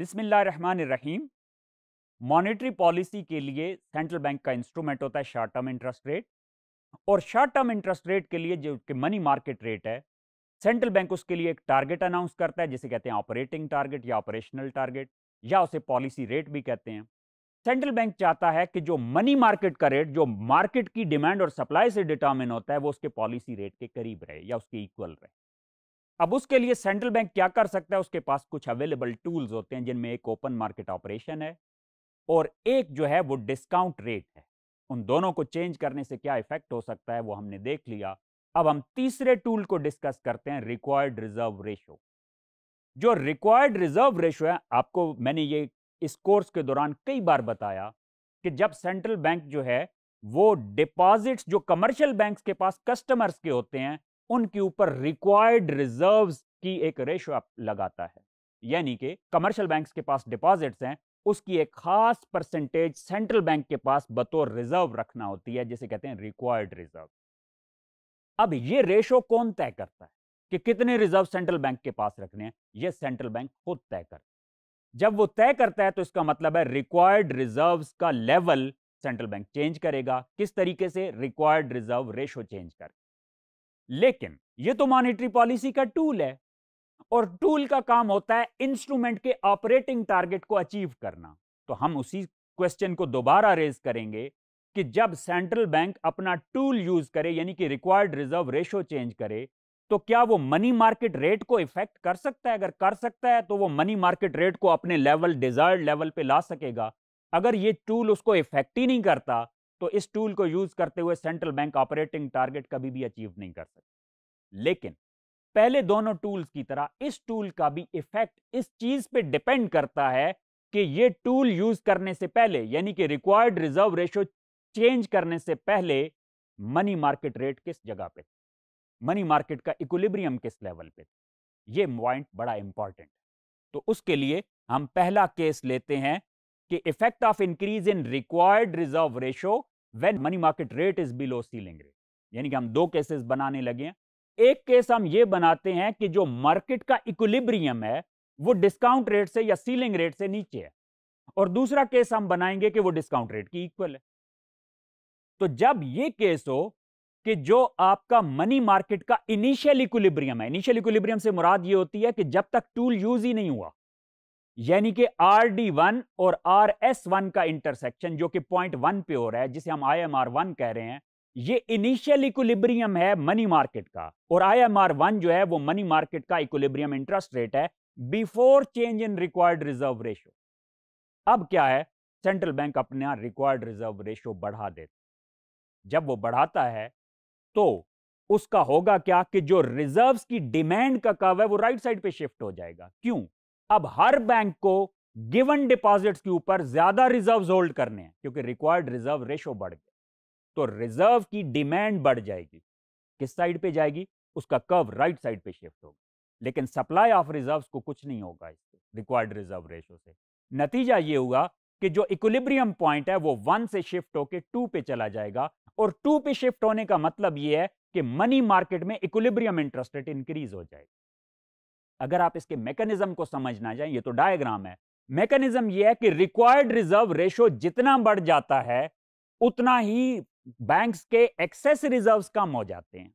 बिस्मिल्लाहिर्रहमानिर्रहीम monetary policy के लिए सेंट्रल बैंक का इंस्ट्रूमेंट होता है शॉर्ट टर्म इंटरेस्ट रेट और शॉर्ट टर्म इंटरेस्ट रेट के लिए जो कि मनी मार्केट रेट है सेंट्रल बैंक उसके लिए एक टारगेट अनाउंस करता है जिसे कहते हैं ऑपरेटिंग टारगेट या ऑपरेशनल टारगेट या उसे पॉलिसी रेट भी कहते हैं सेंट्रल बैंक चाहता है कि जो मनी मार्केट का रेट जो मार्केट की डिमांड और सप्लाई से डिटर्मिन होता है वो उसके पॉलिसी रेट के करीब रहे या उसके इक्वल रहे अब उसके लिए सेंट्रल बैंक क्या कर सकता है उसके पास कुछ अवेलेबल टूल्स होते हैं जिनमें एक ओपन मार्केट ऑपरेशन है और एक जो है वो डिस्काउंट रेट है उन दोनों को चेंज करने से क्या इफेक्ट हो सकता है वो हमने देख लिया अब हम तीसरे टूल को डिस्कस करते हैं रिक्वायर्ड रिजर्व रेशो जो रिक्वायर्ड रिजर्व रेशो है आपको मैंने ये इस कोर्स के दौरान कई बार बताया कि जब सेंट्रल बैंक जो है वो डिपॉजिट्स जो कमर्शियल बैंक्स के पास कस्टमर्स के होते हैं उनके ऊपर रिक्वायर्ड रिजर्व्स की एक रेशो आप लगाता है यानी कि कमर्शियल बैंक्स के पास डिपॉजिट्स हैं उसकी एक खास परसेंटेज सेंट्रल बैंक के पास बतौर रिजर्व रखना होती है जिसे कहते हैं रिक्वायर्ड रिजर्व अब ये रेशो कौन तय करता है कि कितने रिजर्व सेंट्रल बैंक के पास रखने हैं ये सेंट्रल बैंक खुद तय करता है जब वो तय करता है तो इसका मतलब है रिक्वायर्ड रिजर्व्स का लेवल सेंट्रल बैंक चेंज करेगा किस तरीके से रिक्वायर्ड रिजर्व रेशो चेंज करेगा लेकिन ये तो मॉनिटरी पॉलिसी का टूल है और टूल का काम होता है इंस्ट्रूमेंट के ऑपरेटिंग टारगेट को अचीव करना तो हम उसी क्वेश्चन को दोबारा रेज करेंगे कि जब सेंट्रल बैंक अपना टूल यूज करे यानी कि रिक्वायर्ड रिजर्व रेशो चेंज करे तो क्या वो मनी मार्केट रेट को इफेक्ट कर सकता है अगर कर सकता है तो वो मनी मार्केट रेट को अपने लेवल डिजायर्ड लेवल पे ला सकेगा अगर ये टूल उसको इफेक्ट ही नहीं करता तो इस टूल को यूज़ करते हुए सेंट्रल बैंक ऑपरेटिंग टारगेट कभी भी अचीव नहीं कर सकते लेकिन पहले दोनों टूल्स की तरह इस टूल का भी इफेक्ट इस चीज़ पे डिपेंड करता है कि ये टूल यूज़ करने से पहले यानी कि रिक्वायर्ड रिजर्व रेशो चेंज करने से पहले मनी मार्केट रेट किस जगह पे मनी मार्केट का इक्विलिब्रियम किस लेवल पे ये पॉइंट बड़ा इंपॉर्टेंट तो उसके लिए हम पहला केस लेते हैं कि effect of increase in required reserve ratio when money market rate is below ceiling rate यानी कि हम दो केसेस बनाने लगे हैं एक केस हम ये बनाते हैं कि जो मार्केट का इक्विलिब्रियम है वो डिस्काउंट रेट से या सीलिंग रेट से नीचे है और दूसरा केस हम बनाएंगे कि वो डिस्काउंट रेट की इक्वल है तो जब ये केस हो कि जो आपका मनी मार्केट का इनिशियल इक्विलिब्रियम है इनिशियल इक्विलिब्रियम से मुराद ये होती है कि जब तक टूल यूज ही नहीं हुआ यानी कि आर डी वन और आर एस वन का इंटरसेक्शन जो कि पॉइंट वन पे हो रहा है जिसे हम आई एम आर वन कह रहे हैं ये इनिशियल इक्विलिब्रियम है मनी मार्केट का और आई एम आर वन जो है वो मनी मार्केट का इक्विलिब्रियम इंटरेस्ट रेट है before change in required reserve ratio अब क्या है सेंट्रल बैंक अपने यहां रिक्वायर्ड रिजर्व रेशो बढ़ा देता जब वो बढ़ाता है तो उसका होगा क्या कि जो रिजर्व्स की डिमांड का कव है वो राइट साइड पे शिफ्ट हो जाएगा क्यों अब हर बैंक को गिवन डिपॉजिट्स के ऊपर ज्यादा रिजर्व होल्ड करने हैं क्योंकि रिक्वायर्ड रिजर्व रेशो बढ़ गया तो रिजर्व की डिमांड बढ़ जाएगी किस साइड पे जाएगी उसका कर्व राइट साइड पे शिफ्ट होगा लेकिन सप्लाई ऑफ रिजर्व को कुछ नहीं होगा इससे रिक्वायर्ड रिजर्व रेशो से नतीजा ये हुआ कि जो इक्विलिब्रियम पॉइंट है वो वन से शिफ्ट होकर टू पे चला जाएगा और टू पे शिफ्ट होने का मतलब यह है कि मनी मार्केट में इक्विलिब्रियम इंटरेस्ट रेट इंक्रीज हो जाएगी अगर आप इसके मैकेनिज्म को समझना चाहें ये तो डायग्राम है मैकेनिज्म ये है कि रिक्वायर्ड रिजर्व रेशो जितना बढ़ जाता है उतना ही बैंक्स के एक्सेस रिजर्व्स कम हो जाते हैं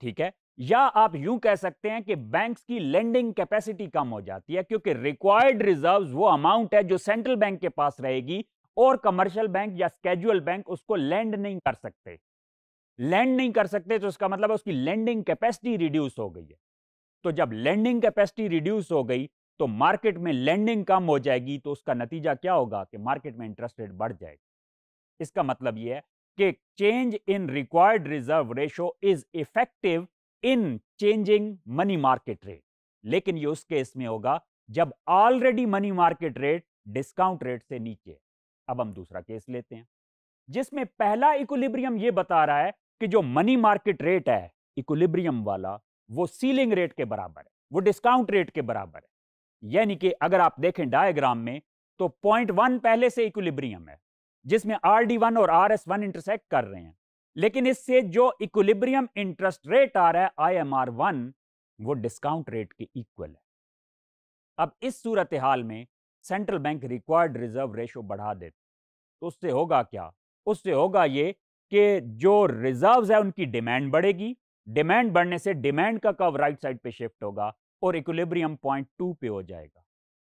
ठीक है या आप यूं कह सकते हैं कि बैंक्स की लेंडिंग कैपेसिटी कम हो जाती है क्योंकि रिक्वायर्ड रिजर्व्स वो अमाउंट है जो सेंट्रल बैंक के पास रहेगी और कमर्शियल बैंक या स्केजुअल बैंक उसको लैंड नहीं कर सकते लैंड नहीं कर सकते तो उसका मतलब उसकी लैंडिंग कैपेसिटी रिड्यूस हो गई है तो जब लैंडिंग कैपेसिटी रिड्यूस हो गई तो मार्केट में लैंडिंग कम हो जाएगी तो उसका नतीजा क्या होगा कि मार्केट में इंटरेस्ट रेट बढ़ जाएगा इसका मतलब यह है कि change in required reserve ratio is effective in changing money market rate लेकिन ये उस केस में होगा जब already money market rate discount rate से नीचे अब हम दूसरा केस लेते हैं जिसमें पहला इक्विलिब्रियम ये बता रहा है कि जो मनी मार्केट रेट है इक्विलिब्रियम वाला वो सीलिंग रेट के बराबर है वो डिस्काउंट रेट के बराबर है यानी कि अगर आप देखें डायग्राम में तो पॉइंट वन पहले से इक्विलिब्रियम है जिसमें आर डी वन और आर एस वन इंटरसेक्ट कर रहे हैं लेकिन इससे जो इक्विलिब्रियम इंटरेस्ट रेट आ रहा है आई एम आर वन वो डिस्काउंट रेट के इक्वल है अब इस सूरत हाल में central bank required reserve ratio बढ़ा देते तो उससे होगा क्या उससे होगा ये कि जो रिजर्व्स है उनकी डिमांड बढ़ेगी डिमांड बढ़ने से डिमांड का कब राइट साइड पे शिफ्ट होगा और इक्विलिब्रियम पॉइंट टू पे हो जाएगा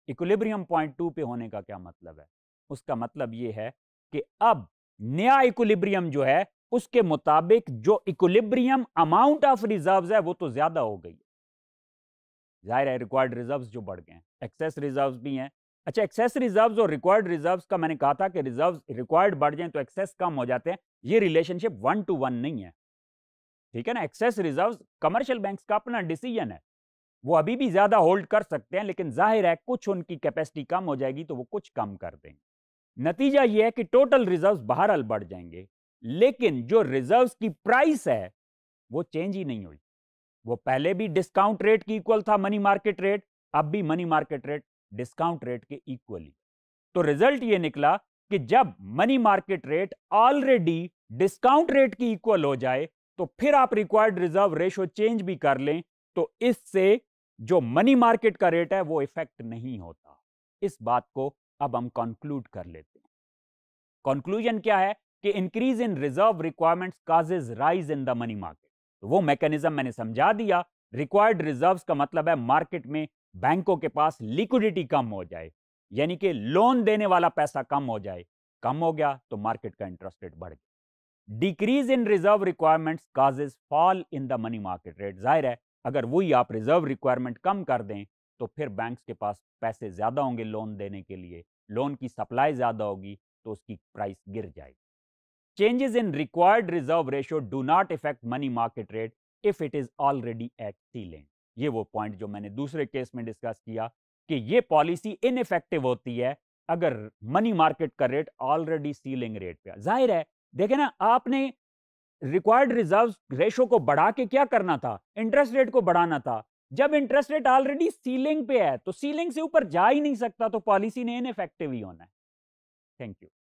इक्विलिब्रियम पॉइंट टू पे होने का क्या मतलब है उसका मतलब ये है कि अब नया इक्विलिब्रियम जो है उसके मुताबिक जो इक्विलिब्रियम अमाउंट ऑफ रिजर्व्स है वो तो ज्यादा हो गई जाहिर है रिक्वायर्ड रिजर्व्स जो बढ़ गए हैं एक्सेस रिजर्व्स भी हैं अच्छा एक्सेस रिजर्व्स और रिक्वायर्ड रिजर्व्स का मैंने कहा था कि रिजर्व्स रिक्वायर्ड बढ़ जाए तो एक्सेस कम हो जाते हैं ये रिलेशनशिप वन टू वन नहीं है ठीक है ना एक्सेस रिजर्व कमर्शियल बैंक का अपना डिसीजन है वो अभी भी ज्यादा होल्ड कर सकते हैं लेकिन जाहिर है कुछ उनकी कैपेसिटी कम हो जाएगी तो वो कुछ कम कर देंगे नतीजा ये है कि टोटल रिजर्व बहरहाल बढ़ जाएंगे लेकिन जो रिजर्व की प्राइस है वो चेंज ही नहीं हुई वो पहले भी डिस्काउंट रेट की इक्वल था मनी मार्केट रेट अब भी money market rate discount rate के इक्वली तो रिजल्ट ये निकला कि जब money market rate already discount rate की इक्वल हो जाए तो फिर आप रिक्वायर्ड रिजर्व रेशो चेंज भी कर लें तो इससे जो मनी मार्केट का रेट है वो इफेक्ट नहीं होता इस बात को अब हम कंक्लूड कर लेते हैं कंक्लूजन क्या है कि increase in reserve requirements causes rise in the money market तो वो मैकेनिज्म मैंने समझा दिया रिक्वायर्ड रिजर्व का मतलब है मार्केट में बैंकों के पास लिक्विडिटी कम हो जाए यानी कि लोन देने वाला पैसा कम हो जाए कम हो गया तो मार्केट का इंटरेस्ट रेट बढ़ गया decrease in reserve requirements causes fall in the money market rate जाहिर है अगर वही आप रिजर्व रिक्वायरमेंट कम कर दें तो फिर बैंक्स के पास पैसे ज़्यादा होंगे लोन देने के लिए लोन की सप्लाई ज़्यादा होगी तो उसकी प्राइस गिर जाएगी in required reserve ratio do not effect money market rate if it is already at C ceiling ये वो पॉइंट जो मैंने दूसरे केस में डिस्कस किया कि ये पॉलिसी इनफेक्टिव होती है अगर मनी मार्केट का रेट ऑलरेडी सीलिंग रेट पे जाहिर है देखे ना आपने रिक्वायर्ड रिजर्व रेशो को बढ़ा के क्या करना था इंटरेस्ट रेट को बढ़ाना था जब इंटरेस्ट रेट ऑलरेडी सीलिंग पे है तो सीलिंग से ऊपर जा ही नहीं सकता तो पॉलिसी ने इन इफेक्टिव ही होना है थैंक यू